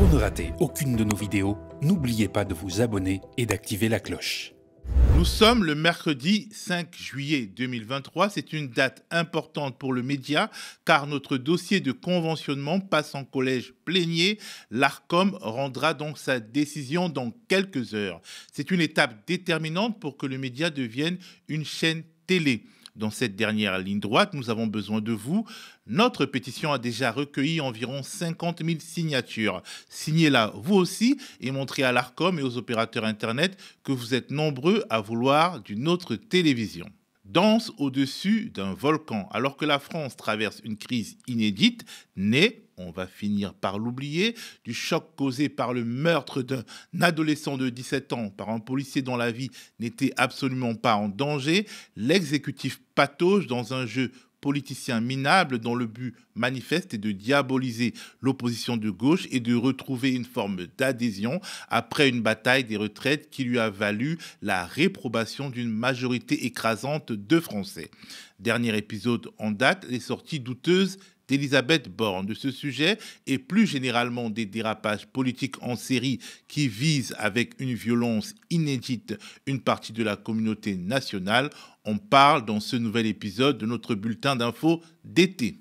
Pour ne rater aucune de nos vidéos, n'oubliez pas de vous abonner et d'activer la cloche. Nous sommes le mercredi 5 juillet 2023. C'est une date importante pour le média car notre dossier de conventionnement passe en collège plénier. L'ARCOM rendra donc sa décision dans quelques heures. C'est une étape déterminante pour que le média devienne une chaîne télé. Dans cette dernière ligne droite, nous avons besoin de vous. Notre pétition a déjà recueilli environ 50 000 signatures. Signez-la vous aussi et montrez à l'ARCOM et aux opérateurs Internet que vous êtes nombreux à vouloir d'une autre télévision danse au-dessus d'un volcan. Alors que la France traverse une crise inédite, née on va finir par l'oublier, du choc causé par le meurtre d'un adolescent de 17 ans par un policier dont la vie n'était absolument pas en danger, l'exécutif patauge dans un jeu politicien minable dont le but manifeste est de diaboliser l'opposition de gauche et de retrouver une forme d'adhésion après une bataille des retraites qui lui a valu la réprobation d'une majorité écrasante de Français. Dernier épisode en date, les sorties douteuses d'Elisabeth Borne. De ce sujet et plus généralement des dérapages politiques en série qui visent avec une violence inédite une partie de la communauté nationale, on parle dans ce nouvel épisode de notre bulletin d'infos d'été.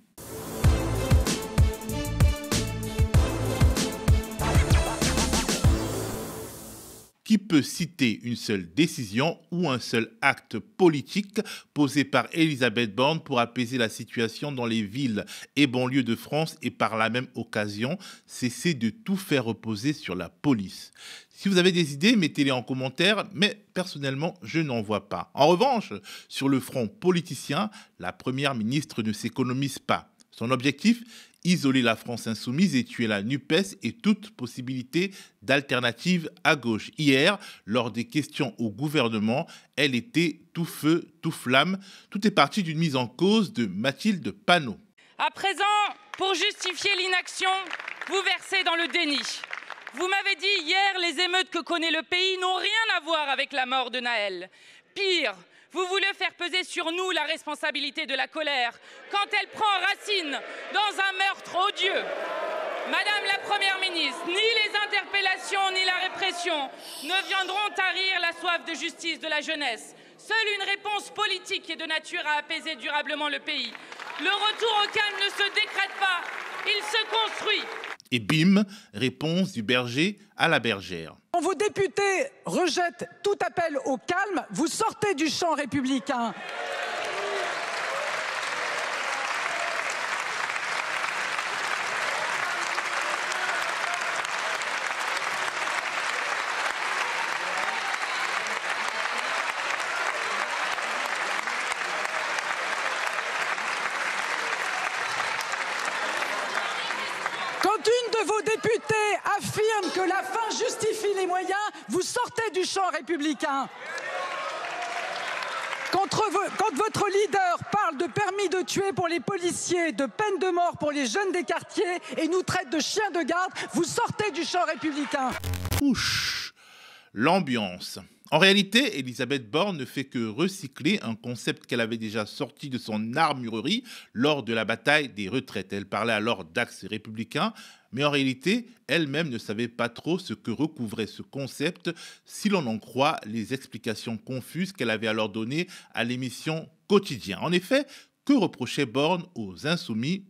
qui peut citer une seule décision ou un seul acte politique posé par Elisabeth Borne pour apaiser la situation dans les villes et banlieues de France et par la même occasion cesser de tout faire reposer sur la police. Si vous avez des idées, mettez-les en commentaire, mais personnellement, je n'en vois pas. En revanche, sur le front politicien, la Première ministre ne s'économise pas. Son objectif Isoler la France insoumise et tuer la NUPES et toute possibilité d'alternative à gauche. Hier, lors des questions au gouvernement, elle était tout feu, tout flamme. Tout est parti d'une mise en cause de Mathilde Panot. À présent, pour justifier l'inaction, vous versez dans le déni. Vous m'avez dit hier, les émeutes que connaît le pays n'ont rien à voir avec la mort de Naël. Pire, vous voulez faire peser sur nous la responsabilité de la colère quand elle prend racine dans un meurtre odieux. Madame la Première ministre, ni les interpellations ni la répression ne viendront tarir la soif de justice de la jeunesse. Seule une réponse politique est de nature à apaiser durablement le pays. Le retour au calme ne se décrète pas, il se construit. Et bim, réponse du berger à la bergère. Quand vos députés rejettent tout appel au calme, vous sortez du champ républicain. que la fin justifie les moyens, vous sortez du champ républicain. Quand, votre leader parle de permis de tuer pour les policiers, de peine de mort pour les jeunes des quartiers et nous traite de chiens de garde, vous sortez du champ républicain. Ouch L'ambiance. En réalité, Elisabeth Borne ne fait que recycler un concept qu'elle avait déjà sorti de son armurerie lors de la bataille des retraites. Elle parlait alors d'axe républicain, mais en réalité, elle-même ne savait pas trop ce que recouvrait ce concept, si l'on en croit les explications confuses qu'elle avait alors données à l'émission Quotidien. En effet, que reprochait Borne aux insoumis,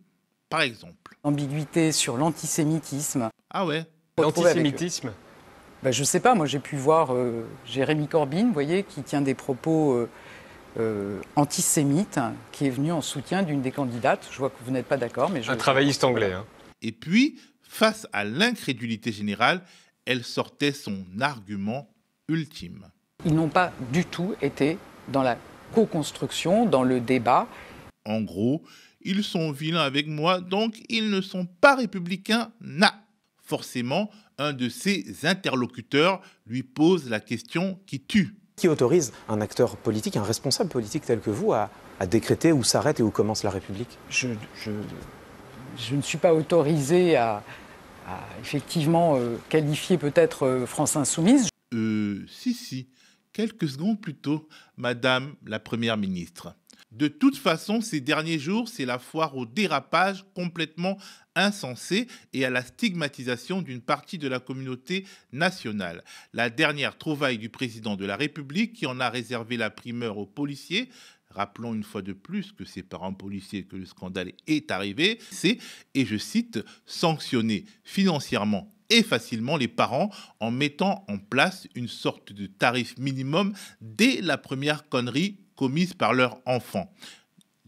par exemple Ambiguïté sur l'antisémitisme. Ah ouais L'antisémitisme ben, je ne sais pas, moi j'ai pu voir euh, Jérémy Corbyn, vous voyez, qui tient des propos euh, euh, antisémites, hein, qui est venu en soutien d'une des candidates. Je vois que vous n'êtes pas d'accord, mais je... Un travailliste anglais. Hein. Et puis, face à l'incrédulité générale, elle sortait son argument ultime. Ils n'ont pas du tout été dans la co-construction, dans le débat. En gros, ils sont vilains avec moi, donc ils ne sont pas républicains, na forcément, un de ses interlocuteurs lui pose la question qui tue. Qui autorise un acteur politique, un responsable politique tel que vous, à, décréter où s'arrête et où commence la République je, ne suis pas autorisé à, effectivement euh, qualifier peut-être euh, France Insoumise. Euh, si, si, quelques secondes plus tôt, Madame la Première ministre. De toute façon, ces derniers jours, c'est la foire au dérapage complètement insensé et à la stigmatisation d'une partie de la communauté nationale. La dernière trouvaille du président de la République qui en a réservé la primeur aux policiers rappelons une fois de plus que c'est par un policier que le scandale est arrivé, c'est, et je cite, sanctionner financièrement et facilement les parents en mettant en place une sorte de tarif minimum dès la première connerie commises par leurs enfants.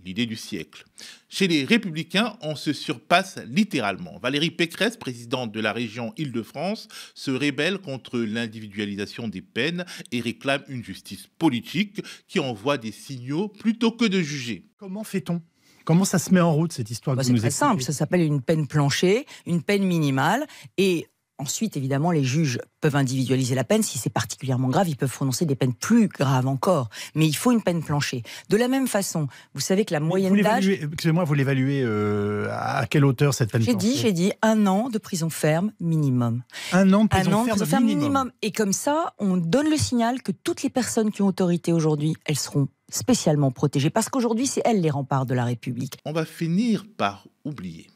L'idée du siècle. Chez les républicains, on se surpasse littéralement. Valérie Pécresse, présidente de la région Île-de-France, se rébelle contre l'individualisation des peines et réclame une justice politique qui envoie des signaux plutôt que de juger. Comment fait-on Comment ça se met en route cette histoire bah, C'est très simple, ça s'appelle une peine planchée, une peine minimale, et Ensuite, évidemment, les juges peuvent individualiser la peine. Si c'est particulièrement grave, ils peuvent prononcer des peines plus graves encore. Mais il faut une peine planchée. De la même façon, vous savez que la moyenne d'âge. Excusez-moi, vous l'évaluez euh, à quelle hauteur cette peine J'ai dit, j'ai dit un an de prison ferme minimum. Un an de prison, ferme, minimum. minimum. Et comme ça, on donne le signal que toutes les personnes qui ont autorité aujourd'hui, elles seront spécialement protégées. Parce qu'aujourd'hui, c'est elles les remparts de la République. On va finir par oublier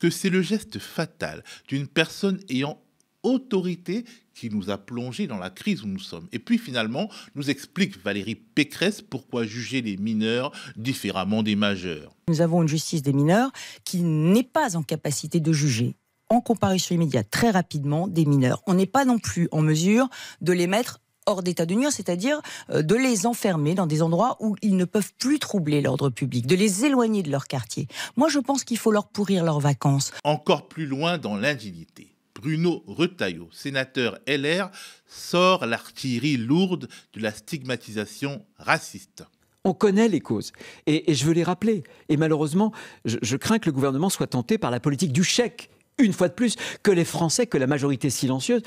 que c'est le geste fatal d'une personne ayant autorité qui nous a plongé dans la crise où nous sommes. Et puis finalement, nous explique Valérie Pécresse pourquoi juger les mineurs différemment des majeurs. Nous avons une justice des mineurs qui n'est pas en capacité de juger en comparution immédiate très rapidement des mineurs. On n'est pas non plus en mesure de les mettre hors d'état de nuire, c'est-à-dire euh, de les enfermer dans des endroits où ils ne peuvent plus troubler l'ordre public, de les éloigner de leur quartier. Moi, je pense qu'il faut leur pourrir leurs vacances. Encore plus loin dans l'indignité. Bruno Retailleau, sénateur LR, sort l'artillerie lourde de la stigmatisation raciste. On connaît les causes. Et, je veux les rappeler. Et malheureusement, je, crains que le gouvernement soit tenté par la politique du chèque, une fois de plus, que les Français, que la majorité silencieuse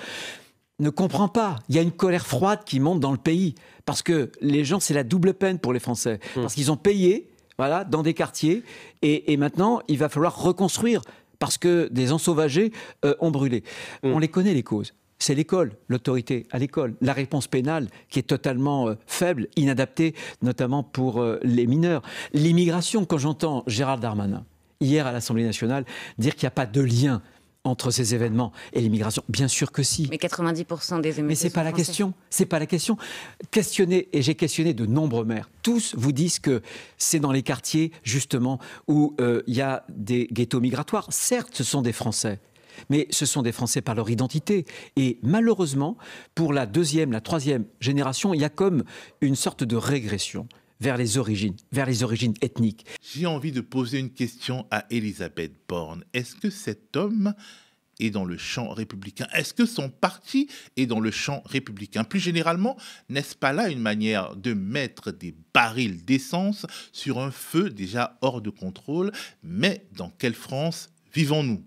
ne comprend pas. Il y a une colère froide qui monte dans le pays. Parce que les gens, c'est la double peine pour les Français. Hmm. Parce qu'ils ont payé, voilà, dans des quartiers. et, maintenant, il va falloir reconstruire parce que des ensauvagés euh, ont brûlé. Mm. On les connaît les causes c'est l'école, l'autorité à l'école, la réponse pénale qui est totalement euh, faible, inadaptée, notamment pour euh, les mineurs. L'immigration, quand j'entends Gérald Darmanin, hier à l'Assemblée nationale, dire qu'il n'y a pas de lien entre ces événements et l'immigration Bien sûr que si. Mais 90% des Mais c'est pas la question. C'est pas la question. Questionner et j'ai questionné de nombreux maires. Tous vous disent que c'est dans les quartiers justement où euh, il y a des ghettos migratoires. Certes, ce sont des Français. Mais ce sont des Français par leur identité. Et malheureusement, pour la deuxième, la troisième génération, il y a comme une sorte de régression vers les origines, vers les origines ethniques. J'ai envie de poser une question à Elisabeth Borne. Est-ce que cet homme est dans le champ républicain Est-ce que son parti est dans le champ républicain Plus généralement, n'est-ce pas là une manière de mettre des barils d'essence sur un feu déjà hors de contrôle Mais dans quelle France vivons-nous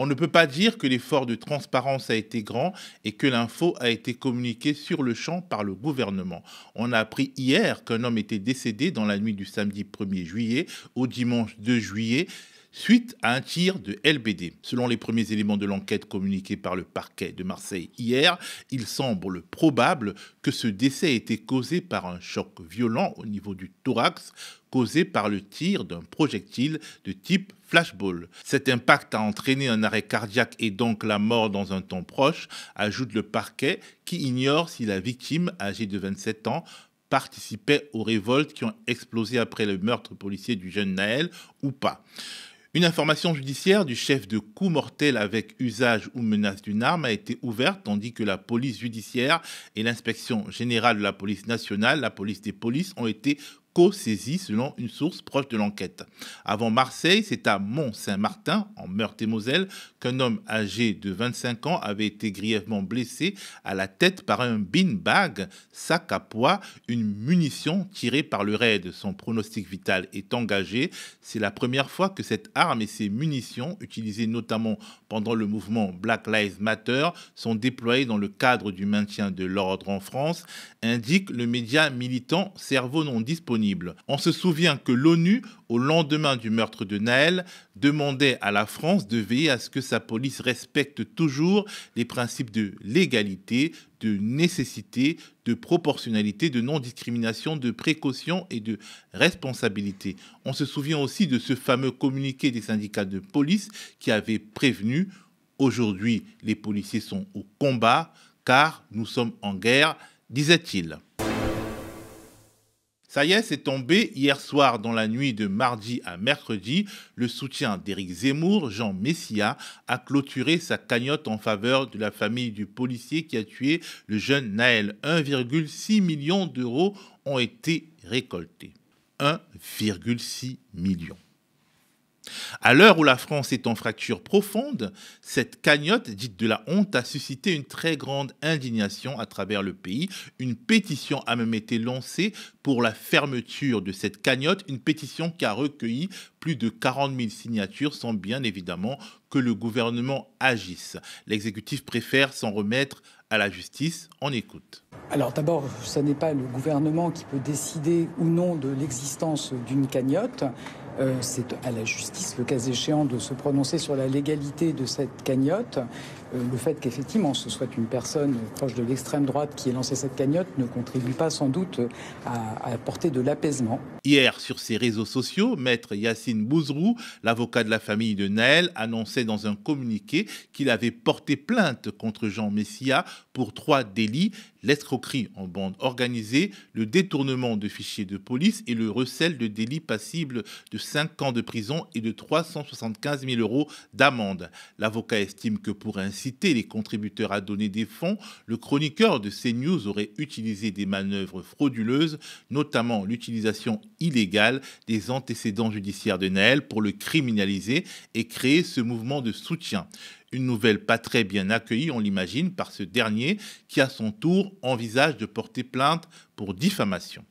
on ne peut pas dire que l'effort de transparence a été grand et que l'info a été communiquée sur le champ par le gouvernement. On a appris hier qu'un homme était décédé dans la nuit du samedi 1er juillet au dimanche 2 juillet suite à un tir de LBD. Selon les premiers éléments de l'enquête communiqués par le parquet de Marseille hier, il semble probable que ce décès ait été causé par un choc violent au niveau du thorax causé par le tir d'un projectile de type flashball. Cet impact a entraîné un arrêt cardiaque et donc la mort dans un temps proche, ajoute le parquet qui ignore si la victime, âgée de 27 ans, participait aux révoltes qui ont explosé après le meurtre policier du jeune Naël ou pas. Une information judiciaire du chef de coup mortel avec usage ou menace d'une arme a été ouverte, tandis que la police judiciaire et l'inspection générale de la police nationale, la police des polices, ont été saisi selon une source proche de l'enquête. Avant Marseille, c'est à Mont-Saint-Martin, en Meurthe-et-Moselle, qu'un homme âgé de 25 ans avait été grièvement blessé à la tête par un bin bag, sac à poids, une munition tirée par le raid. Son pronostic vital est engagé. C'est la première fois que cette arme et ses munitions, utilisées notamment pendant le mouvement Black Lives Matter, sont déployées dans le cadre du maintien de l'ordre en France, indique le média militant Cerveau non disponible. On se souvient que l'ONU, au lendemain du meurtre de Naël, demandait à la France de veiller à ce que sa police respecte toujours les principes de légalité, de nécessité, de proportionnalité, de non-discrimination, de précaution et de responsabilité. On se souvient aussi de ce fameux communiqué des syndicats de police qui avait prévenu Aujourd'hui, les policiers sont au combat car nous sommes en guerre, disait-il. Ça y est, c'est tombé hier soir dans la nuit de mardi à mercredi. Le soutien d'Éric Zemmour, Jean Messia, a clôturé sa cagnotte en faveur de la famille du policier qui a tué le jeune Naël. 1,6 million d'euros ont été récoltés. 1,6 million. À l'heure où la France est en fracture profonde, cette cagnotte dite de la honte a suscité une très grande indignation à travers le pays. Une pétition a même été lancée pour la fermeture de cette cagnotte, une pétition qui a recueilli plus de 40 000 signatures sans bien évidemment que le gouvernement agisse. L'exécutif préfère s'en remettre à la justice. en écoute. Alors d'abord, ce n'est pas le gouvernement qui peut décider ou non de l'existence d'une cagnotte. Euh, c'est à la justice, le cas échéant, de se prononcer sur la légalité de cette cagnotte. Euh, le fait qu'effectivement ce soit une personne proche de l'extrême droite qui ait lancé cette cagnotte ne contribue pas sans doute à, apporter de l'apaisement. Hier, sur ses réseaux sociaux, maître Yacine Bouzrou, l'avocat de la famille de Naël, annonçait dans un communiqué qu'il avait porté plainte contre Jean Messia pour trois délits, en bande organisée, le détournement de fichiers de police et le recel de délits passibles de 5 ans de prison et de 375 000 euros d'amende. L'avocat estime que pour inciter les contributeurs à donner des fonds, le chroniqueur de CNews aurait utilisé des manœuvres frauduleuses, notamment l'utilisation illégale des antécédents judiciaires de Naël pour le criminaliser et créer ce mouvement de soutien. Une nouvelle pas très bien accueillie, on l'imagine, par ce dernier qui, à son tour, envisage de porter plainte pour diffamation.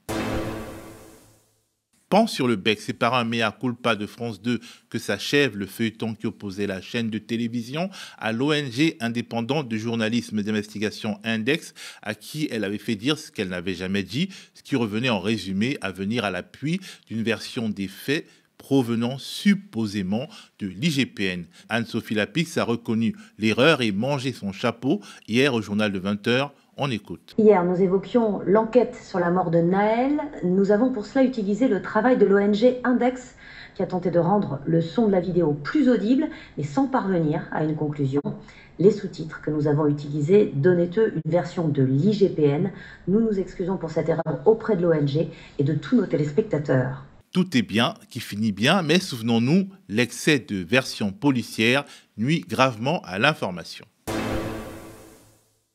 Pan sur le bec, c'est par un mea culpa de France 2 que s'achève le feuilleton qui opposait la chaîne de télévision à l'ONG indépendante de journalisme d'investigation Index, à qui elle avait fait dire ce qu'elle n'avait jamais dit, ce qui revenait en résumé à venir à l'appui d'une version des faits provenant supposément de l'IGPN. Anne-Sophie Lapix a reconnu l'erreur et mangé son chapeau hier au journal de 20h. On écoute. Hier, nous évoquions l'enquête sur la mort de Naël. Nous avons pour cela utilisé le travail de l'ONG Index qui a tenté de rendre le son de la vidéo plus audible, mais sans parvenir à une conclusion. Les sous-titres que nous avons utilisés donnaient eux une version de l'IGPN. Nous nous excusons pour cette erreur auprès de l'ONG et de tous nos téléspectateurs tout est bien, qui finit bien, mais souvenons-nous, l'excès de versions policières nuit gravement à l'information.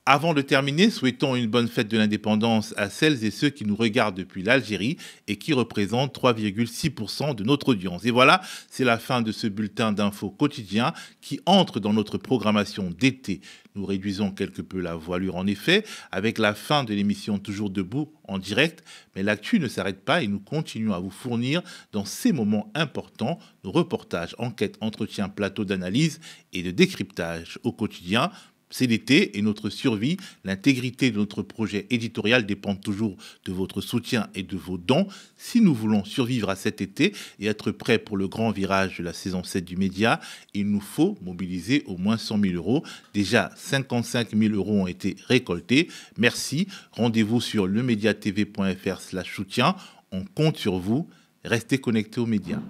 Avant de terminer, souhaitons une bonne fête de l'indépendance à celles et ceux qui nous regardent depuis l'Algérie et qui représentent 3,6% de notre audience. Et voilà, c'est la fin de ce bulletin d'infos quotidien qui entre dans notre programmation d'été. Nous réduisons quelque peu la voilure en effet, avec la fin de l'émission Toujours debout en direct, mais l'actu ne s'arrête pas et nous continuons à vous fournir dans ces moments importants nos reportages, enquêtes, entretiens, plateaux d'analyse et de décryptage au quotidien c'est l'été et notre survie. L'intégrité de notre projet éditorial dépend toujours de votre soutien et de vos dons. Si nous voulons survivre à cet été et être prêts pour le grand virage de la saison 7 du média, il nous faut mobiliser au moins 100 000 euros. Déjà, 55 000 euros ont été récoltés. Merci. Rendez-vous sur lemediatv.fr slash soutien. On compte sur vous. Restez connectés aux médias.